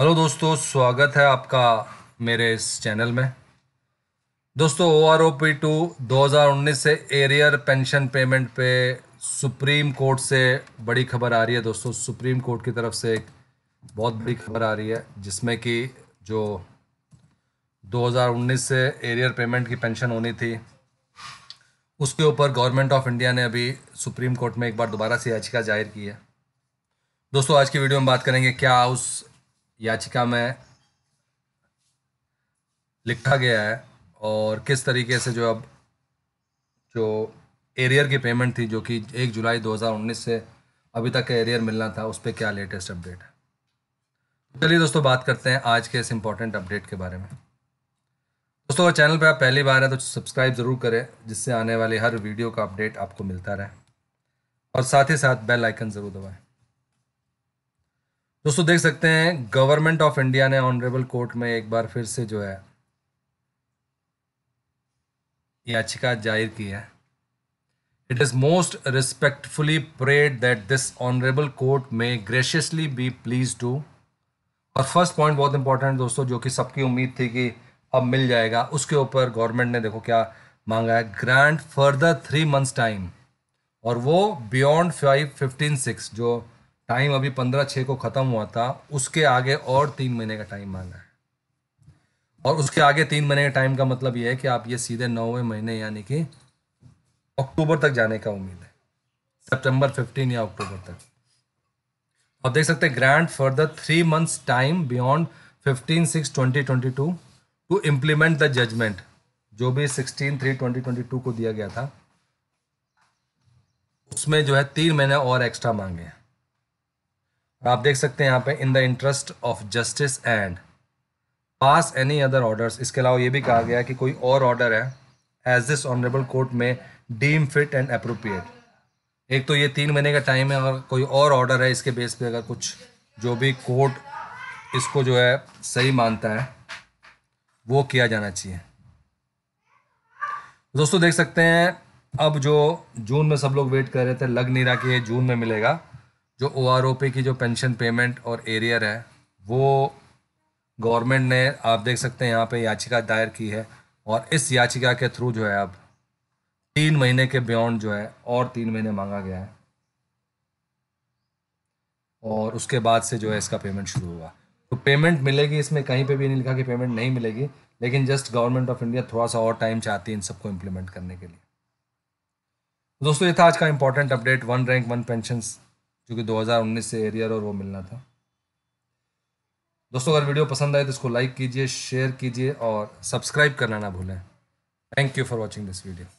hello दोस्तों स्वागत है आपका मेरे इस चैनल में दोस्तों O R O P two दो हजार उन्नीस से एरियर पेंशन पेमेंट पे सुप्रीम कोर्ट से बड़ी खबर आ रही है दोस्तों सुप्रीम कोर्ट की तरफ से एक बहुत बड़ी खबर आ रही है जिसमें कि जो 2019 से एरियर पेमेंट की पेंशन होनी थी उसके ऊपर गवर्नमेंट ऑफ इंडिया ने अभी सुप्रीम कोर्ट में एक बार दोबारा से याचिका जाहिर की है दोस्तों आज की वीडियो में बात करेंगे क्या उस याचिका में लिखा गया है और किस तरीके से जो अब जो एरियर की पेमेंट थी जो कि एक जुलाई 2019 से अभी तक का एरियर मिलना था उस पर क्या लेटेस्ट अपडेट है चलिए दोस्तों बात करते हैं आज के इस इम्पोर्टेंट अपडेट के बारे में दोस्तों चैनल पर आप पहली बार हैं तो सब्सक्राइब ज़रूर करें जिससे आने वाले हर वीडियो का अपडेट आपको मिलता रहे और साथ ही साथ बेल आइकन ज़रूर दबाएं दोस्तों देख सकते हैं गवर्नमेंट ऑफ इंडिया ने ऑनरेबल कोर्ट में एक बार फिर से जो है याचिका जाहिर की है it is most respectfully prayed that this honourable court may graciously be please to और फर्स्ट पॉइंट बहुत इंपॉर्टेंट दोस्तों जो कि सबकी उम्मीद थी कि अब मिल जाएगा उसके ऊपर गवर्नमेंट ने देखो क्या मांगा है grant further three months time और वो बियॉन्ड फाइव फिफ्टीन सिक्स जो टाइम अभी पंद्रह छः को ख़त्म हुआ था उसके आगे और तीन महीने का टाइम मांगा है और उसके आगे तीन महीने के टाइम का मतलब यह है कि आप ये सीधे नौवें महीने यानी कि अक्टूबर तक जाने का उम्मीद है सितंबर फिफ्टीन या अक्टूबर तक और देख सकते हैं grant further three months time beyond fifteen six twenty twenty two to implement the judgment जो भी sixteen three twenty twenty two को दिया गया था उसमें जो है तीन महीने और एक्स्ट्रा मांगे हैं आप देख सकते हैं यहाँ पे in the interest of justice and pass any other order इसके अलावा ये भी कहा गया कि कोई और ऑर्डर है as this honourable court may deem fit and appropriate एक तो ये तीन महीने का टाइम है अगर कोई और ऑर्डर है इसके बेस पे अगर कुछ जो भी कोर्ट इसको जो है सही मानता है वो किया जाना चाहिए दोस्तों देख सकते हैं अब जो जून में सब लोग वेट कर रहे थे लग नहीं रहा कि ये जून में मिलेगा जो ओ आर ओ पी की जो पेंशन पेमेंट और एरियर है वो गवर्नमेंट ने आप देख सकते हैं यहाँ पे याचिका दायर की है और इस याचिका के थ्रू जो है अब तीन महीने के बियॉन्ड जो है और तीन महीने मांगा गया है और उसके बाद से जो है इसका पेमेंट शुरू हुआ तो पेमेंट मिलेगी इसमें कहीं पे भी नहीं लिखा कि पेमेंट नहीं मिलेगी लेकिन जस्ट गवर्नमेंट ऑफ इंडिया थोड़ा सा और टाइम चाहती है इन सबको इम्प्लीमेंट करने के लिए दोस्तों ये था आज का important update one rank one pension कि 2019 से एरियर और वो मिलना था दोस्तों अगर वीडियो पसंद आए तो इसको लाइक कीजिए शेयर कीजिए और सब्सक्राइब करना ना भूलें thank you for watching this video